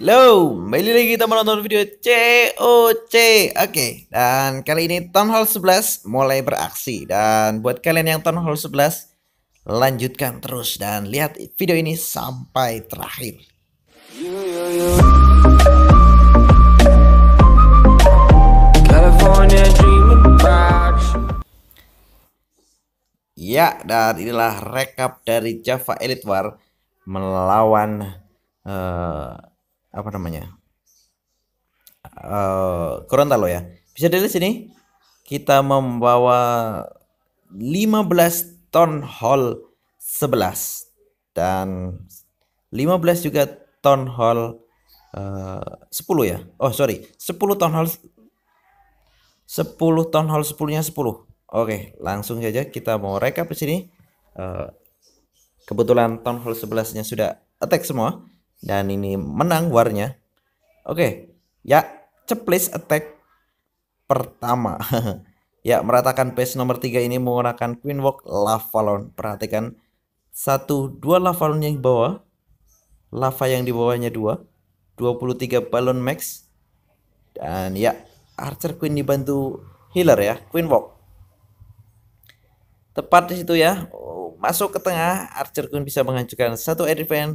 Halo, kembali lagi kita menonton video COC Oke, dan kali ini Town Hall 11 mulai beraksi Dan buat kalian yang Town Hall 11 Lanjutkan terus dan lihat video ini sampai terakhir Ya, dan inilah rekap dari Java Elite War melawan uh, apa namanya uh, Gorontalo ya bisa dilihat sini kita membawa 15 ton hall 11 dan 15 juga ton hall eh, uh, 10 ya oh sorry 10 ton hall 10 ton hall 10 nya 10 oke langsung saja kita mau rekap di sini uh, kebetulan ton hall 11 nya sudah attack semua dan ini menang warnya oke okay. ya ceplis attack pertama ya meratakan base nomor 3 ini menggunakan Queen Walk Lavalon perhatikan satu dua Lavalon yang di bawah lava yang di bawahnya dua 23 balon max dan ya Archer Queen dibantu healer ya Queen Walk tepat di situ ya masuk ke tengah Archer Queen bisa menghancurkan satu air event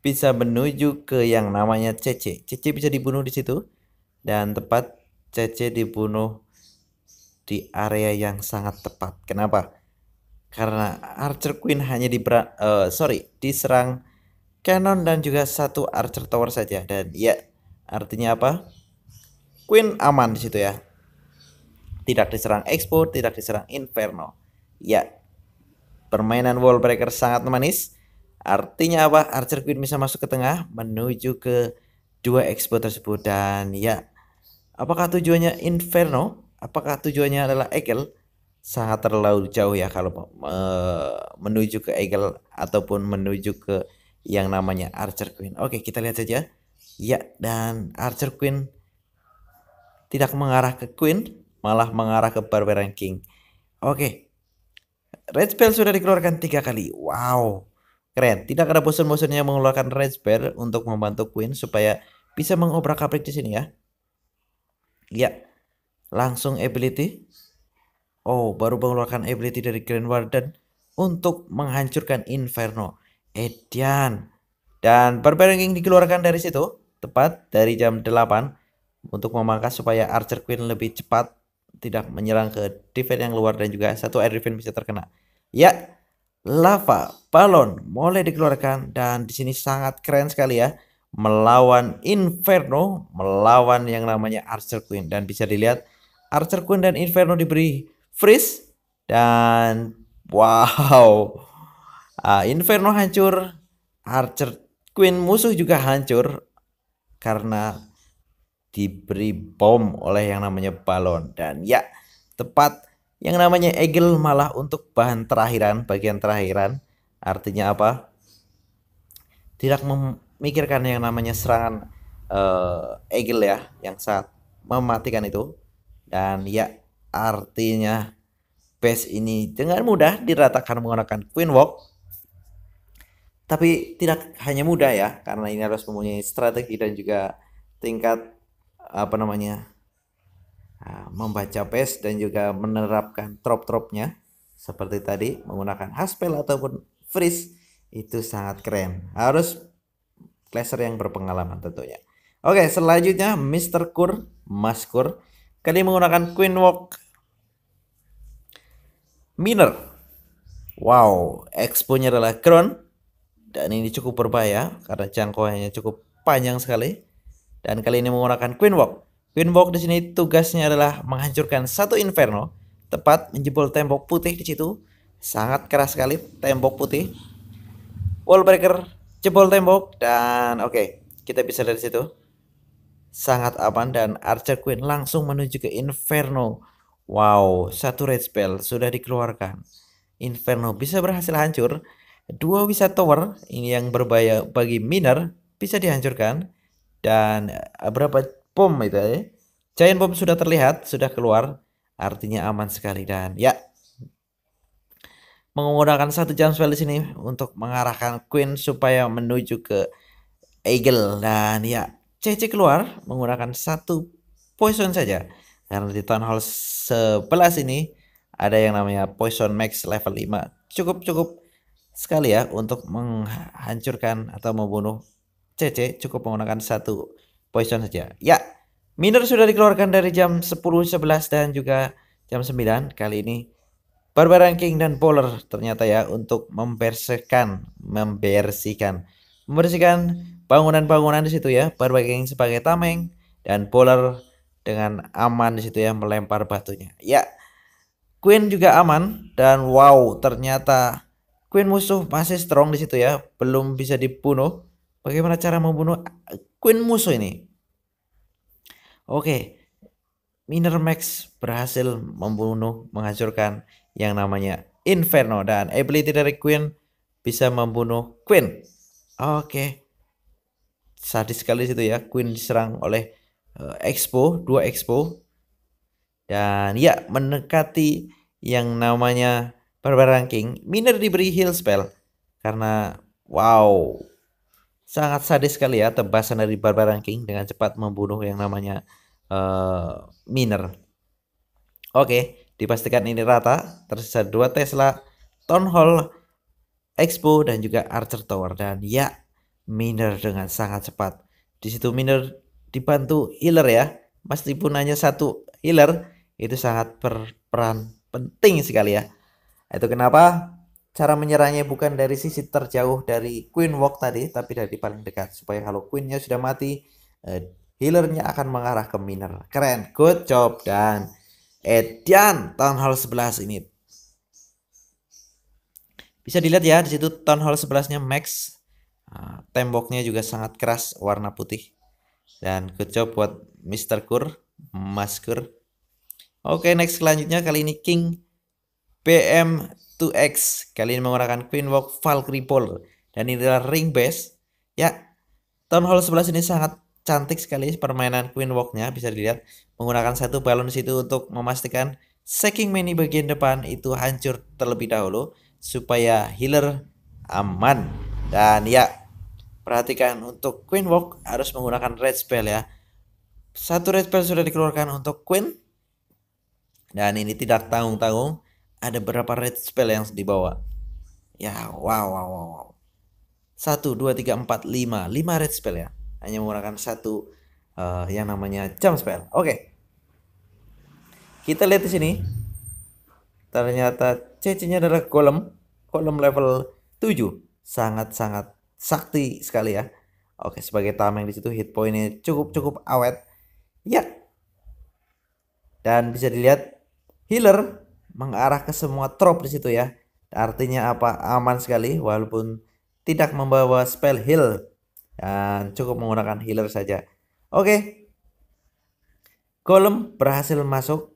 bisa menuju ke yang namanya CC. CC bisa dibunuh di situ dan tepat CC dibunuh di area yang sangat tepat. Kenapa? Karena Archer Queen hanya di uh, eh, sorry diserang cannon dan juga satu Archer Tower saja dan ya artinya apa? Queen aman di situ ya. Tidak diserang Expo, tidak diserang Inferno. Ya, permainan Wallbreaker sangat manis Artinya apa? Archer Queen bisa masuk ke tengah menuju ke dua expo tersebut dan ya apakah tujuannya Inferno? Apakah tujuannya adalah Egel? Sangat terlalu jauh ya kalau uh, menuju ke Egel ataupun menuju ke yang namanya Archer Queen. Oke, kita lihat saja. Ya, dan Archer Queen tidak mengarah ke Queen, malah mengarah ke Barbarian King. Oke. Red Spell sudah dikeluarkan tiga kali. Wow Keren, tidak ada bosan-bosannya mengeluarkan red spell untuk membantu Queen supaya bisa mengobrak-abrik di sini ya. Ya, langsung ability. Oh, baru mengeluarkan ability dari Grand Warden untuk menghancurkan Inferno. Edian. Dan Barbarian King dikeluarkan dari situ, tepat dari jam 8 untuk memangkas supaya Archer Queen lebih cepat tidak menyerang ke defense yang luar dan juga satu air defense bisa terkena. Ya, lava balon mulai dikeluarkan dan di sini sangat keren sekali ya melawan Inferno melawan yang namanya Archer Queen dan bisa dilihat Archer Queen dan Inferno diberi freeze dan wow uh, Inferno hancur Archer Queen musuh juga hancur karena diberi bom oleh yang namanya balon dan ya tepat yang namanya egel malah untuk bahan terakhiran, bagian terakhiran. Artinya apa? Tidak memikirkan yang namanya serangan uh, eh, egel ya, yang saat mematikan itu. Dan ya artinya base ini dengan mudah diratakan menggunakan Queen Walk. Tapi tidak hanya mudah ya, karena ini harus mempunyai strategi dan juga tingkat apa namanya Ah, membaca pes dan juga menerapkan trop-tropnya seperti tadi menggunakan haspel ataupun freeze itu sangat keren harus laser yang berpengalaman tentunya oke selanjutnya Mr. Kur Mas Kur kali menggunakan Queen Walk Miner wow exponya adalah Crown dan ini cukup berbahaya karena jangkauannya cukup panjang sekali dan kali ini menggunakan Queen Walk Windwalk di sini tugasnya adalah menghancurkan satu inferno, tepat menjebol tembok putih di situ. Sangat keras sekali tembok putih. Wallbreaker jebol tembok dan oke, okay, kita bisa dari situ. Sangat aman dan Archer Queen langsung menuju ke inferno. Wow, satu red spell sudah dikeluarkan. Inferno bisa berhasil hancur. Dua wisata tower ini yang berbahaya bagi miner bisa dihancurkan dan eh, berapa pom itu ya. Cain pom sudah terlihat, sudah keluar, artinya aman sekali dan ya menggunakan satu jam spell di sini untuk mengarahkan Queen supaya menuju ke Eagle dan ya CC keluar menggunakan satu poison saja karena di Town Hall 11 ini ada yang namanya poison max level 5 cukup cukup sekali ya untuk menghancurkan atau membunuh CC cukup menggunakan satu Poison saja. Ya, miner sudah dikeluarkan dari jam 10, 11 dan juga jam 9 kali ini. Barbar King dan Polar ternyata ya untuk membersihkan, membersihkan, membersihkan bangunan-bangunan di situ ya. Barbar King sebagai tameng dan Polar dengan aman di situ ya melempar batunya. Ya, Queen juga aman dan wow ternyata Queen musuh masih strong di situ ya, belum bisa dibunuh. Bagaimana cara membunuh Queen musuh ini. Oke, Miner Max berhasil membunuh, menghancurkan yang namanya Inferno dan ability dari Queen bisa membunuh Queen. Oke, sadis sekali situ ya Queen diserang oleh uh, Expo, dua Expo dan ya mendekati yang namanya Barbar King. Miner diberi heal spell karena wow sangat sadis sekali ya tebasan dari Barbaran King dengan cepat membunuh yang namanya uh, miner. Oke, dipastikan ini rata. Tersisa dua Tesla, Town Hall, Expo dan juga Archer Tower dan ya miner dengan sangat cepat. Di situ miner dibantu healer ya. Meskipun hanya satu healer itu sangat berperan penting sekali ya. Itu kenapa cara menyerangnya bukan dari sisi terjauh dari queen walk tadi tapi dari paling dekat supaya kalau queennya sudah mati uh, healernya akan mengarah ke miner keren good job dan Edian eh, Town Hall 11 ini bisa dilihat ya di situ Town Hall 11 nya max uh, temboknya juga sangat keras warna putih dan good job buat Mr. Kur Mas Kur oke okay, next selanjutnya kali ini King PM2X. Kali ini menggunakan Queenwalk Valkyrie Polar. Dan ini adalah ring base. Ya, Town Hall 11 ini sangat cantik sekali permainan Queenwalknya. Bisa dilihat menggunakan satu balon di situ untuk memastikan shaking Mini bagian depan itu hancur terlebih dahulu. Supaya healer aman. Dan ya, perhatikan untuk Queen Walk harus menggunakan red spell ya. Satu red spell sudah dikeluarkan untuk Queen. Dan ini tidak tanggung-tanggung ada berapa red spell yang dibawa ya wow wow wow, wow. 1 2 3 4 lima 5 red spell ya hanya menggunakan satu uh, yang namanya jump spell oke kita lihat di sini ternyata CC-nya adalah golem golem level 7 sangat-sangat sakti sekali ya oke sebagai tameng di situ hit point-nya cukup-cukup awet ya dan bisa dilihat healer mengarah ke semua trop di situ ya. Artinya apa? Aman sekali walaupun tidak membawa spell heal dan cukup menggunakan healer saja. Oke. Okay. Golem berhasil masuk,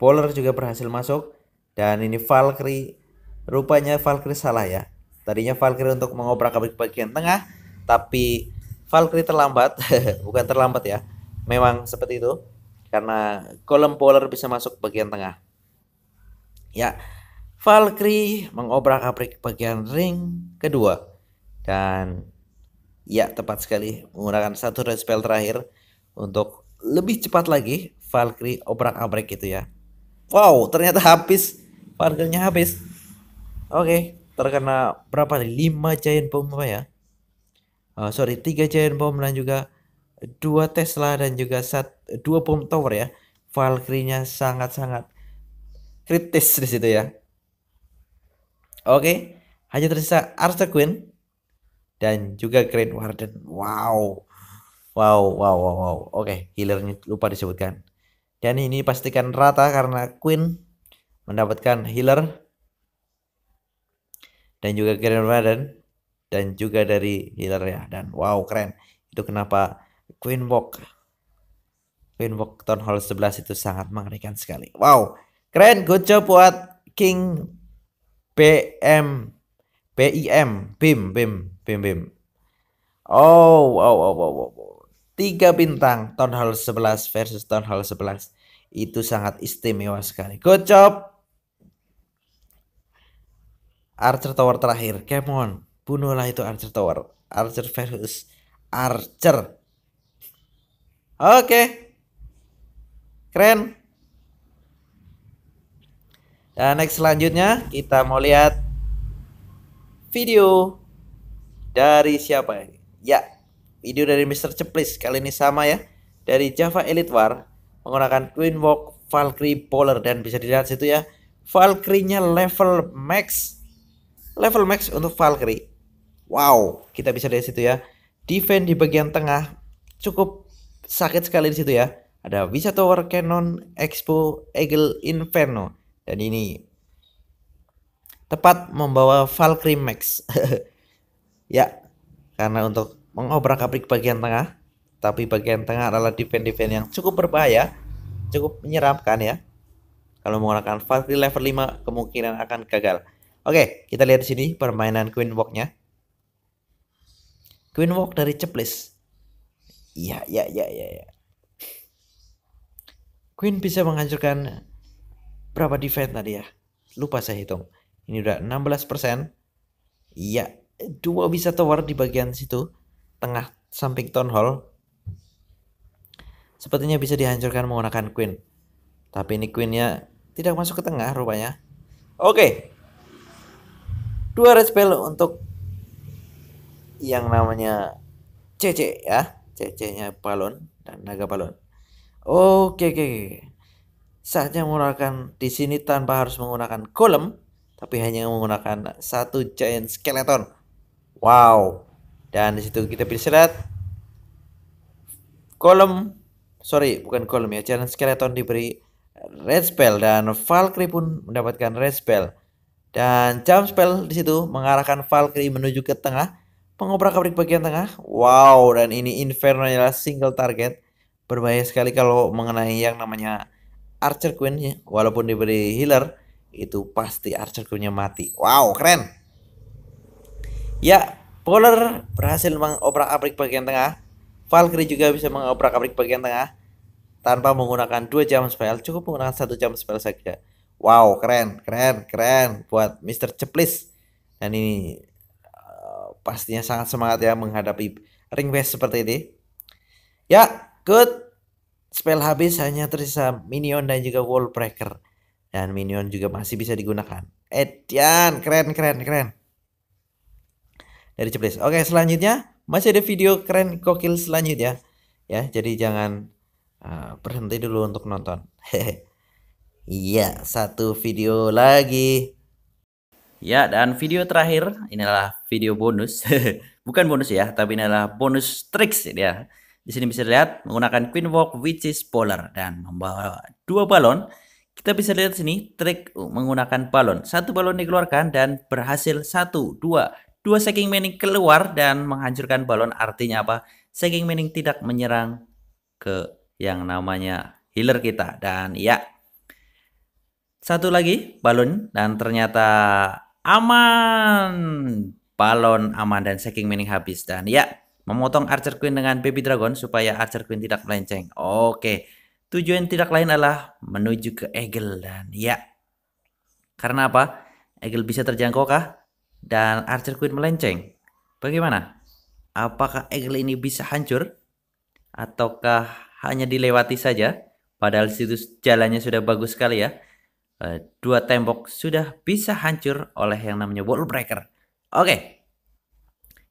Bowler juga berhasil masuk dan ini Valkyrie rupanya Valkyrie salah ya. Tadinya Valkyrie untuk mengobrak-abrik bagian tengah tapi Valkyrie terlambat, bukan terlambat ya. Memang seperti itu karena kolom polar bisa masuk bagian tengah. Ya, Valkyrie mengobrak-abrik bagian ring kedua dan ya tepat sekali menggunakan satu red spell terakhir untuk lebih cepat lagi Valkyrie obrak-abrik itu ya. Wow, ternyata habis Valkyrie-nya habis. Oke, terkena berapa nih? 5 giant bomb apa ya? oh, sorry, 3 giant bomb dan juga dua Tesla dan juga satu dua bomb tower ya. Valkyrie-nya sangat-sangat kritis di situ ya. Oke, hanya tersisa Arthur Quinn dan juga Grant Warden. Wow. Wow, wow, wow, wow. Oke, healernya lupa disebutkan. Dan ini pastikan rata karena Queen mendapatkan healer dan juga Grant Warden dan juga dari healer ya. Dan wow, keren. Itu kenapa Queen Walk Queen Walk Town Hall 11 itu sangat mengerikan sekali. Wow. Keren, good job buat King BM BIM BIM BIM BIM BIM. Oh, wow, wow, wow, wow. Tiga bintang Town Hall 11 versus Town Hall 11 itu sangat istimewa sekali. Good job. Archer Tower terakhir, come on, bunuhlah itu Archer Tower. Archer versus Archer. Oke. Okay. Keren. Dan next selanjutnya kita mau lihat video dari siapa ya? video dari Mr. Ceplis kali ini sama ya dari Java Elite War menggunakan Queen Walk Valkyrie Polar dan bisa dilihat situ ya Valkyrie-nya level max level max untuk Valkyrie wow kita bisa lihat situ ya defense di bagian tengah cukup sakit sekali di situ ya ada Visa Tower Cannon Expo Eagle Inferno dan ini tepat membawa Valkyrie Max. ya, karena untuk mengobrak-abrik bagian tengah, tapi bagian tengah adalah defense-defense yang cukup berbahaya, cukup menyeramkan ya. Kalau menggunakan Valkyrie level 5 kemungkinan akan gagal. Oke, kita lihat di sini permainan Queen Walk-nya. Queen Walk dari Ceplis. Iya, ya, ya, iya, ya. Queen bisa menghancurkan berapa defense tadi ya? Lupa saya hitung. Ini udah 16%. Iya, dua bisa tower di bagian situ, tengah samping town hall. Sepertinya bisa dihancurkan menggunakan queen. Tapi ini queennya tidak masuk ke tengah rupanya. Oke. Dua red spell untuk yang namanya CC ya. CC-nya balon dan naga balon. Oke, oke, oke saatnya menggunakan di sini tanpa harus menggunakan golem, tapi hanya menggunakan satu giant skeleton. Wow. Dan disitu kita pilih serat golem, sorry bukan golem ya, giant skeleton diberi red spell dan Valkyrie pun mendapatkan red spell. Dan jump spell disitu mengarahkan Valkyrie menuju ke tengah, mengobrak-abrik bagian tengah. Wow, dan ini Inferno adalah single target. Berbahaya sekali kalau mengenai yang namanya Archer Queen ya. Walaupun diberi healer itu pasti Archer Queennya mati. Wow, keren. Ya, Polar berhasil mengobrak-abrik bagian tengah. Valkyrie juga bisa mengobrak-abrik bagian tengah tanpa menggunakan dua jam spell, cukup menggunakan satu jam spell saja. Wow, keren, keren, keren buat Mr. Ceplis. Dan ini eh, pastinya sangat semangat ya menghadapi ring base seperti ini. Ya, good. Spell habis hanya tersisa minion dan juga wall breaker. Dan minion juga masih bisa digunakan. Edian, eh, keren, keren, keren. Dari Ceplis. Oke, selanjutnya masih ada video keren kokil selanjutnya. Ya, jadi jangan uh, berhenti dulu untuk nonton. Iya, satu video lagi. Ya, dan video terakhir ini adalah video bonus. Bukan bonus ya, tapi adalah bonus tricks ya di sini bisa dilihat menggunakan queen walk which is polar dan membawa dua balon. Kita bisa lihat sini trik menggunakan balon. Satu balon dikeluarkan dan berhasil satu, dua, dua saking mining keluar dan menghancurkan balon. Artinya apa? Saking mining tidak menyerang ke yang namanya healer kita dan ya satu lagi balon dan ternyata aman balon aman dan saking mining habis dan ya Memotong Archer Queen dengan Baby Dragon supaya Archer Queen tidak melenceng. Oke. Tujuan tidak lain adalah menuju ke Eagle dan ya. Karena apa? Eagle bisa terjangkau kah? Dan Archer Queen melenceng. Bagaimana? Apakah Eagle ini bisa hancur? Ataukah hanya dilewati saja? Padahal situs jalannya sudah bagus sekali ya eh, dua tembok sudah bisa hancur oleh yang namanya wall breaker. Oke,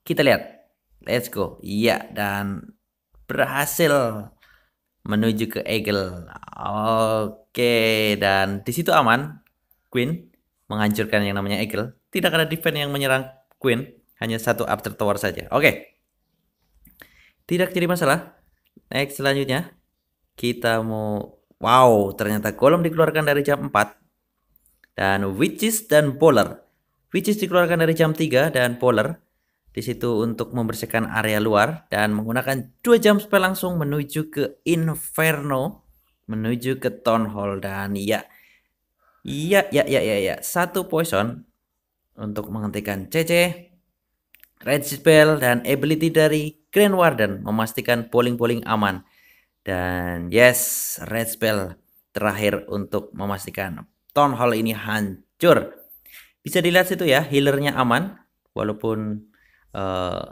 kita lihat Let's go. Iya dan berhasil menuju ke Eagle. Oke dan di situ aman. Queen menghancurkan yang namanya Eagle. Tidak ada defense yang menyerang Queen. Hanya satu after tower saja. Oke. Tidak jadi masalah. Next selanjutnya kita mau wow ternyata kolom dikeluarkan dari jam 4 dan witches dan Polar, Witches dikeluarkan dari jam 3 dan Polar di situ untuk membersihkan area luar dan menggunakan dua jam spell langsung menuju ke Inferno menuju ke Town Hall dan ya iya ya ya ya, ya. satu poison untuk menghentikan CC Red Spell dan ability dari grand Warden memastikan polling-polling aman dan yes Red Spell terakhir untuk memastikan Town Hall ini hancur bisa dilihat situ ya healernya aman walaupun uh,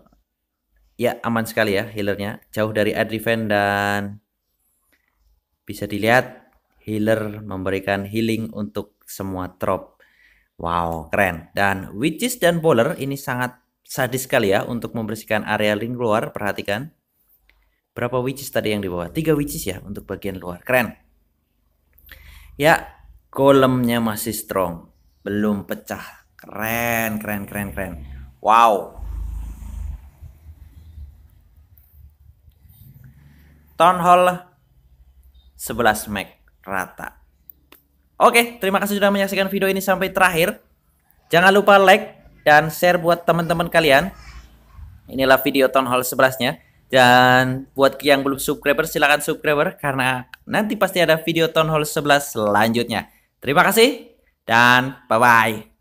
ya aman sekali ya healernya jauh dari Adriven dan bisa dilihat healer memberikan healing untuk semua trop wow keren dan witches dan bowler ini sangat sadis sekali ya untuk membersihkan area ring luar perhatikan berapa witches tadi yang dibawa tiga witches ya untuk bagian luar keren ya kolomnya masih strong belum pecah keren keren keren keren wow Town Hall 11 Mac rata. Oke, terima kasih sudah menyaksikan video ini sampai terakhir. Jangan lupa like dan share buat teman-teman kalian. Inilah video Town Hall 11-nya. Dan buat yang belum subscriber silahkan subscriber karena nanti pasti ada video Town Hall 11 selanjutnya. Terima kasih dan bye-bye.